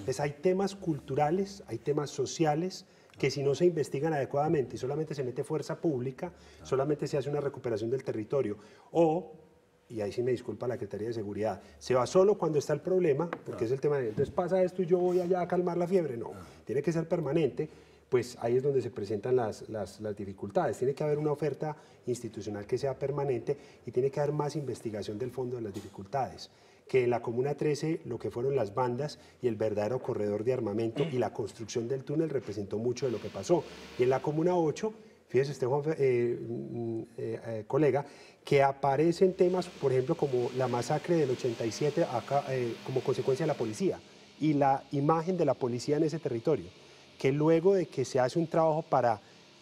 pues hay temas culturales, hay temas sociales que si no se investigan adecuadamente y solamente se mete fuerza pública, solamente se hace una recuperación del territorio o y ahí sí me disculpa la Secretaría de Seguridad, se va solo cuando está el problema, porque es el tema de, entonces pasa esto y yo voy allá a calmar la fiebre, no, tiene que ser permanente, pues ahí es donde se presentan las, las, dificultades. Tiene que haber una oferta institucional que sea permanente y tiene que haber más investigación del fondo de las dificultades. Que en la Comuna 13 lo que fueron las bandas y el verdadero corredor de armamento y la construcción del túnel representó mucho de lo que pasó. Y en la Comuna 8 este Juan, eh, mm, eh, eh, colega, que aparecen temas, por ejemplo, como la masacre del 87 acá, como consecuencia de la policía y la imagen de la policía en ese territorio, que luego de que se hace un trabajo para,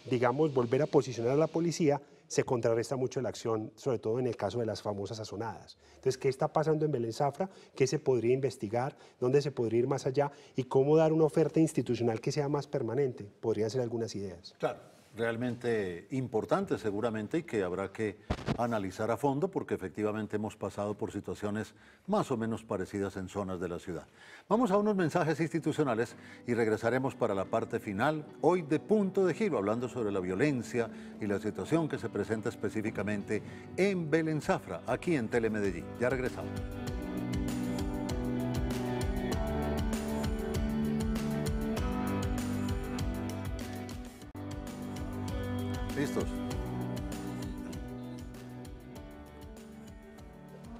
digamos, volver a posicionar a la policía, se contrarresta mucho la acción, sobre todo en el caso de las famosas sazonadas. Entonces, ¿qué está pasando en Belén Zafra? ¿Qué se podría investigar? ¿Dónde se podría ir más allá? ¿Y cómo dar una oferta institucional que sea más permanente? Podrían ser algunas ideas. Claro realmente importante seguramente y que habrá que analizar a fondo porque efectivamente hemos pasado por situaciones más o menos parecidas en zonas de la ciudad. Vamos a unos mensajes institucionales y regresaremos para la parte final, hoy de punto de giro, hablando sobre la violencia y la situación que se presenta específicamente en Belén aquí en Telemedellín. Ya regresamos.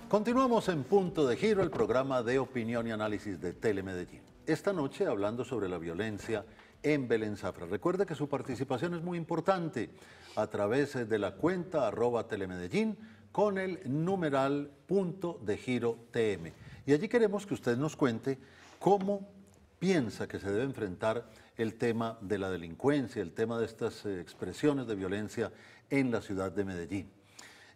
Continuamos en Punto de Giro, el programa de opinión y análisis de Telemedellín. Esta noche hablando sobre la violencia en Belén Zafra. Recuerde que su participación es muy importante a través de la cuenta arroba telemedellín con el numeral punto de giro TM. Y allí queremos que usted nos cuente cómo piensa que se debe enfrentar el tema de la delincuencia, el tema de estas eh, expresiones de violencia en la ciudad de Medellín.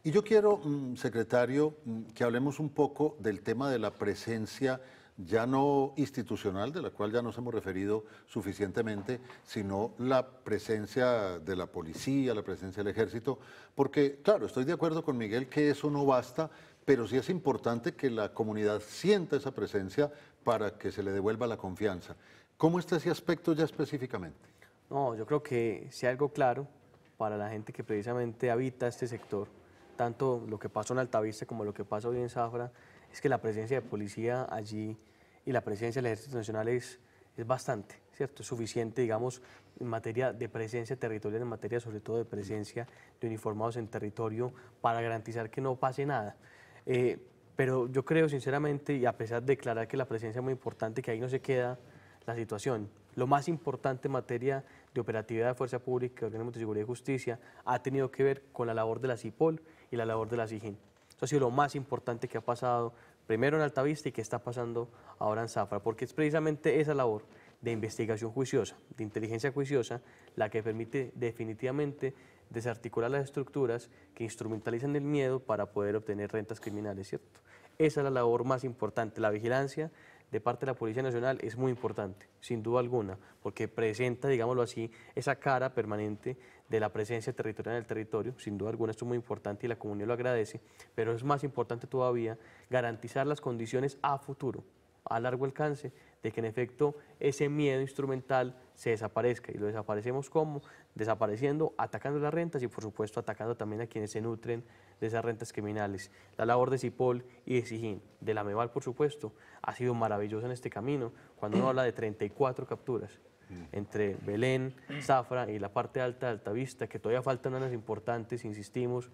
Y yo quiero, mm, secretario, mm, que hablemos un poco del tema de la presencia ya no institucional, de la cual ya nos hemos referido suficientemente, sino la presencia de la policía, la presencia del ejército, porque claro, estoy de acuerdo con Miguel que eso no basta, pero sí es importante que la comunidad sienta esa presencia para que se le devuelva la confianza. ¿Cómo está ese aspecto ya específicamente? No, yo creo que si algo claro para la gente que precisamente habita este sector, tanto lo que pasó en Altavista como lo que pasa hoy en Zafra, es que la presencia de policía allí y la presencia del Ejército Nacional es, es bastante, ¿cierto? Es suficiente, digamos, en materia de presencia territorial, en materia sobre todo de presencia de uniformados en territorio para garantizar que no pase nada. Eh, pero yo creo sinceramente, y a pesar de declarar que la presencia es muy importante, que ahí no se queda la situación. Lo más importante en materia de operatividad de fuerza pública, de seguridad y justicia, ha tenido que ver con la labor de la CIPOL y la labor de la SIGIN. Eso ha sido lo más importante que ha pasado primero en Altavista y que está pasando ahora en Zafra, porque es precisamente esa labor de investigación juiciosa, de inteligencia juiciosa, la que permite definitivamente desarticular las estructuras que instrumentalizan el miedo para poder obtener rentas criminales, ¿cierto? Esa es la labor más importante, la vigilancia de parte de la Policía Nacional es muy importante, sin duda alguna, porque presenta, digámoslo así, esa cara permanente de la presencia territorial en el territorio, sin duda alguna esto es muy importante y la comunidad lo agradece, pero es más importante todavía garantizar las condiciones a futuro, a largo alcance, de que en efecto ese miedo instrumental se desaparezca. Y lo desaparecemos como? Desapareciendo, atacando las rentas y por supuesto atacando también a quienes se nutren de esas rentas criminales. La labor de CIPOL y de SIGIN, de la MEVAL por supuesto, ha sido maravillosa en este camino, cuando uno habla de 34 capturas mm. entre Belén, Zafra y la parte alta de Altavista, que todavía faltan unas importantes, insistimos,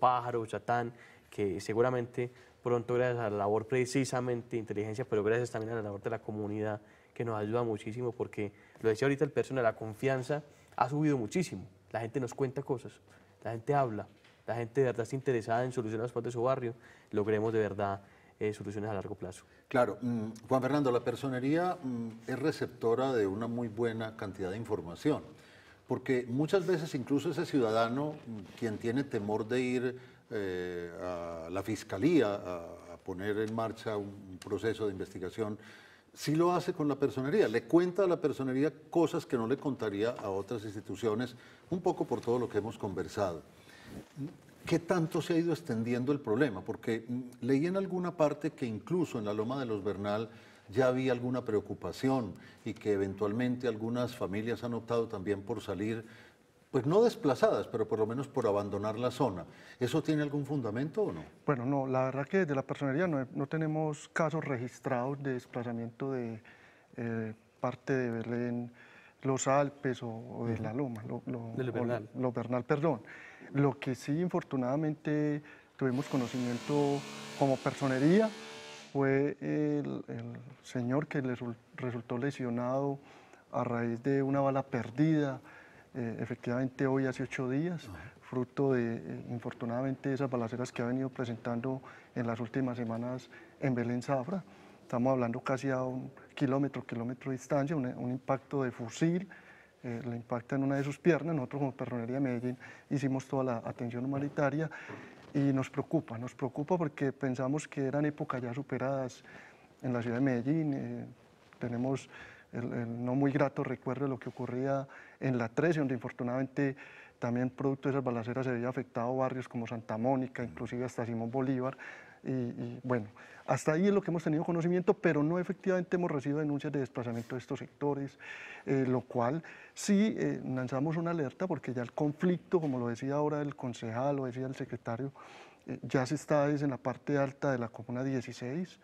Pájaro Chatán, que seguramente pronto gracias a la labor precisamente de inteligencia, pero gracias también a la labor de la comunidad que nos ayuda muchísimo porque, lo decía ahorita el personal, la confianza ha subido muchísimo. La gente nos cuenta cosas, la gente habla, la gente de verdad está interesada en solucionar los problemas de su barrio, logremos de verdad eh, soluciones a largo plazo. Claro, mm, Juan Fernando, la personería mm, es receptora de una muy buena cantidad de información, porque muchas veces incluso ese ciudadano, mm, quien tiene temor de ir eh, a la fiscalía a, a poner en marcha un proceso de investigación, sí lo hace con la personería, le cuenta a la personería cosas que no le contaría a otras instituciones, un poco por todo lo que hemos conversado. ¿Qué tanto se ha ido extendiendo el problema? Porque leí en alguna parte que incluso en la Loma de los Bernal ya había alguna preocupación y que eventualmente algunas familias han optado también por salir, pues no desplazadas, pero por lo menos por abandonar la zona. ¿Eso tiene algún fundamento o no? Bueno, no, la verdad que desde la personería no, tenemos casos registrados de desplazamiento de eh, parte de Berlín, los Alpes o, de la Loma, lo Bernal, perdón. Lo que sí, infortunadamente, tuvimos conocimiento como personería fue el, señor que resultó lesionado a raíz de una bala perdida, eh, efectivamente hoy hace ocho días, fruto de, eh, infortunadamente, esas balaceras que ha venido presentando en las últimas semanas en Belén Zafra. Estamos hablando casi a un kilómetro, kilómetro de distancia, un impacto de fusil eh, le impacta en una de sus piernas. Nosotros como Perronería Medellín hicimos toda la atención humanitaria y nos preocupa, nos preocupa porque pensamos que eran épocas ya superadas en la ciudad de Medellín. Eh, tenemos el, no muy grato recuerdo de lo que ocurría en la 13, donde infortunadamente también producto de esas balaceras se había afectado barrios como Santa Mónica, inclusive hasta Simón Bolívar, y, bueno, hasta ahí es lo que hemos tenido conocimiento, pero no efectivamente hemos recibido denuncias de desplazamiento de estos sectores, eh, lo cual sí eh, lanzamos una alerta porque ya el conflicto, como lo decía ahora el concejal, lo decía el secretario, eh, ya se está en la parte alta de la comuna 16.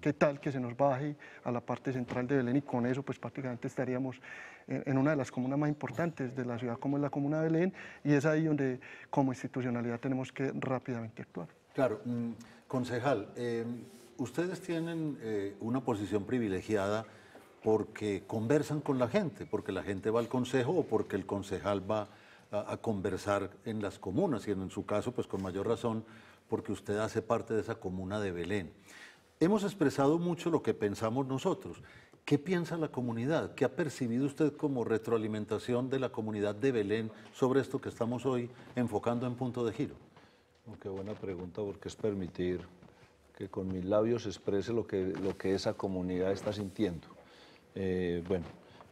¿Qué tal que se nos baje a la parte central de Belén? Y con eso, pues prácticamente estaríamos en, una de las comunas más importantes de la ciudad, como es la comuna de Belén, y es ahí donde como institucionalidad tenemos que rápidamente actuar. Claro, mm, concejal, em, ustedes tienen eh, una posición privilegiada porque conversan con la gente, porque la gente va al consejo o porque el concejal va a, conversar en las comunas y en, su caso, pues con mayor razón, porque usted hace parte de esa comuna de Belén. Hemos expresado mucho lo que pensamos nosotros. ¿Qué piensa la comunidad? ¿Qué ha percibido usted como retroalimentación de la comunidad de Belén sobre esto que estamos hoy enfocando en punto de giro? Oh, qué buena pregunta, porque es permitir que con mis labios exprese lo que, lo que esa comunidad está sintiendo. Eh, bueno,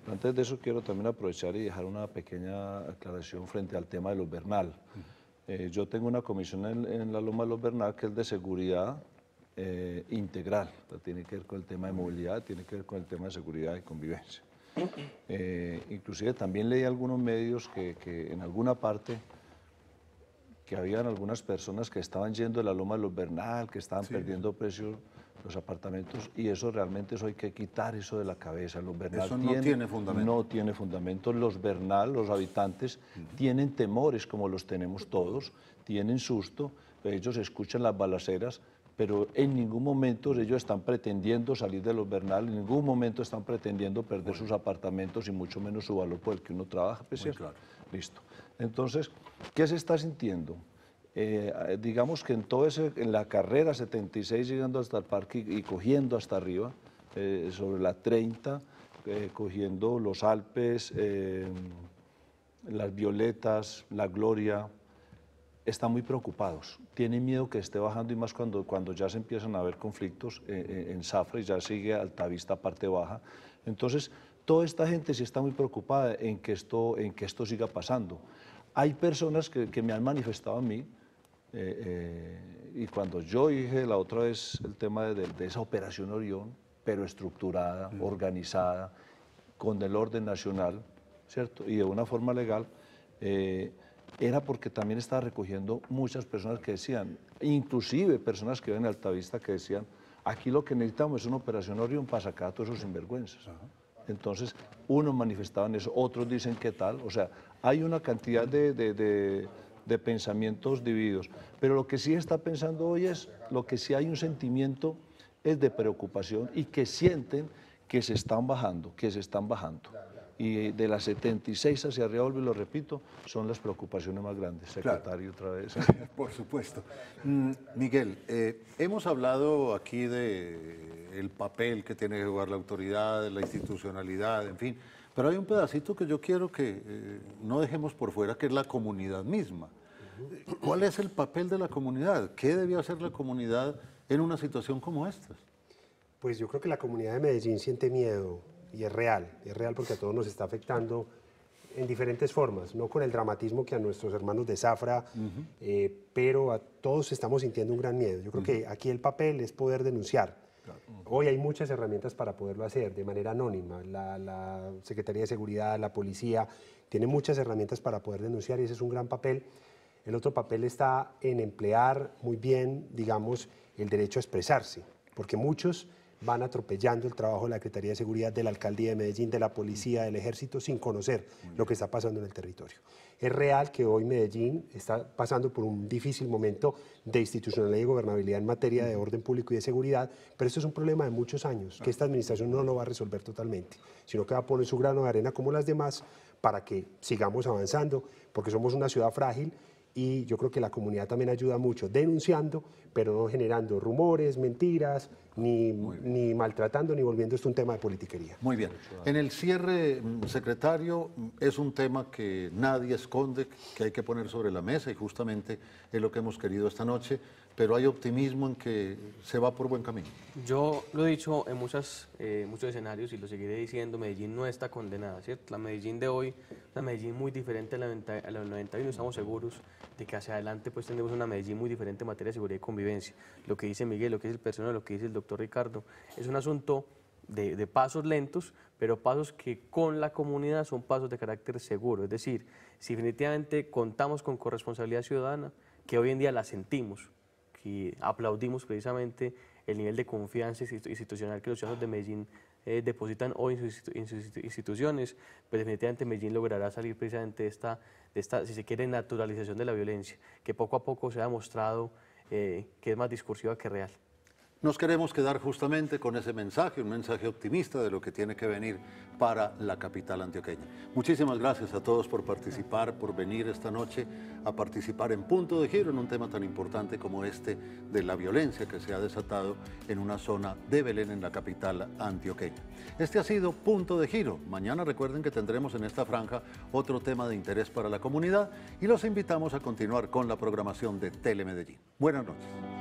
antes de eso quiero también aprovechar y dejar una pequeña aclaración frente al tema de los Bernal. Eh, yo tengo una comisión en, la Loma de los Bernal que es de seguridad eh, integral. tiene que ver con el tema de movilidad, tiene que ver con el tema de seguridad y convivencia. inclusive también leí algunos medios que, que en alguna parte que habían algunas personas que estaban yendo de la Loma de los Bernal, que estaban perdiendo precios los apartamentos y eso realmente eso hay que quitar eso de la cabeza. Los Bernal eso no tiene fundamento. No tiene fundamento. Los Bernal, los habitantes, tienen temores como los tenemos todos, tienen susto, ellos escuchan las balaceras, pero en ningún momento ellos están pretendiendo salir de los Bernal, en ningún momento están pretendiendo perder sus apartamentos y mucho menos su valor por el que uno trabaja. Pues Listo. Entonces, ¿qué se está sintiendo? Eh, digamos que en, la carrera 76 llegando hasta el parque y, cogiendo hasta arriba, eh, sobre la 30, eh, cogiendo los Alpes, las Violetas, la Gloria, están muy preocupados, tienen miedo que esté bajando y más cuando, ya se empiezan a ver conflictos en Zafra y ya sigue Altavista parte baja. Entonces, toda esta gente sí está muy preocupada en que esto siga pasando hay personas que, me han manifestado a mí, eh, eh, y cuando yo dije la otra vez el tema de, esa operación Orión, pero estructurada, mm. organizada, con el orden nacional, ¿cierto? Y de una forma legal, eh, era porque también estaba recogiendo muchas personas que decían, inclusive personas que ven en Altavista que decían, aquí lo que necesitamos es una operación Orión para sacar a todos esos sinvergüenzas. Entonces, unos manifestaban eso, otros dicen qué tal. O sea, hay una cantidad de, de pensamientos divididos. Pero lo que sí está pensando hoy es, lo que sí hay un sentimiento es de preocupación y que sienten que se están bajando, que se están bajando y de las 76 hacia arriba, y lo repito, son las preocupaciones más grandes. Secretario, otra vez. (laughs) Por supuesto. Mm, Miguel, eh, hemos hablado aquí de papel que tiene que jugar la autoridad, la institucionalidad, en fin, pero hay un pedacito que yo quiero que eh, no dejemos por fuera, que es la comunidad misma. ¿Cuál es el papel de la comunidad? ¿Qué debía hacer la comunidad en una situación como esta? Pues yo creo que la comunidad de Medellín siente miedo, y es real, es real porque a todos nos está afectando en diferentes formas, no con el dramatismo que a nuestros hermanos de Zafra, eh, pero a todos estamos sintiendo un gran miedo. Yo creo que aquí el papel es poder denunciar. Hoy hay muchas herramientas para poderlo hacer de manera anónima. La, Secretaría de Seguridad, la policía, tiene muchas herramientas para poder denunciar y ese es un gran papel. El otro papel está en emplear muy bien, digamos, el derecho a expresarse, porque muchos van atropellando el trabajo de la Secretaría de Seguridad, de la Alcaldía de Medellín, de la Policía, del Ejército, sin conocer lo que está pasando en el territorio. Es real que hoy Medellín está pasando por un difícil momento de institucionalidad y gobernabilidad en materia de orden público y de seguridad, pero esto es un problema de muchos años, que esta administración no lo va a resolver totalmente, sino que va a poner su grano de arena como las demás para que sigamos avanzando, porque somos una ciudad frágil y yo creo que la comunidad también ayuda mucho denunciando, pero no generando rumores, mentiras, ni, ni maltratando ni volviendo esto un tema de politiquería. Muy bien. En el cierre, secretario, es un tema que nadie esconde, que hay que poner sobre la mesa y justamente es lo que hemos querido esta noche, pero hay optimismo en que se va por buen camino. Yo lo he dicho en muchas, eh, muchos escenarios y lo seguiré diciendo, Medellín no está condenada, ¿cierto? La Medellín de hoy, la Medellín muy diferente a la, 90, a 91, estamos seguros de que hacia adelante pues tendremos una Medellín muy diferente en materia de seguridad y convivencia. Lo que dice Miguel, lo que dice el personal, lo que dice el doctor. Ricardo, es un asunto de, pasos lentos, pero pasos que con la comunidad son pasos de carácter seguro. Es decir, si definitivamente contamos con corresponsabilidad ciudadana, que hoy en día la sentimos, que aplaudimos precisamente el nivel de confianza institucional que los ciudadanos de Medellín eh, depositan hoy en sus, instituciones, pues definitivamente Medellín logrará salir precisamente de esta, de esta, si se quiere, naturalización de la violencia, que poco a poco se ha demostrado eh, que es más discursiva que real. Nos queremos quedar justamente con ese mensaje, un mensaje optimista de lo que tiene que venir para la capital antioqueña. Muchísimas gracias a todos por participar, por venir esta noche a participar en punto de giro en un tema tan importante como este de la violencia que se ha desatado en una zona de Belén en la capital antioqueña. Este ha sido punto de giro. Mañana recuerden que tendremos en esta franja otro tema de interés para la comunidad y los invitamos a continuar con la programación de Telemedellín. Buenas noches.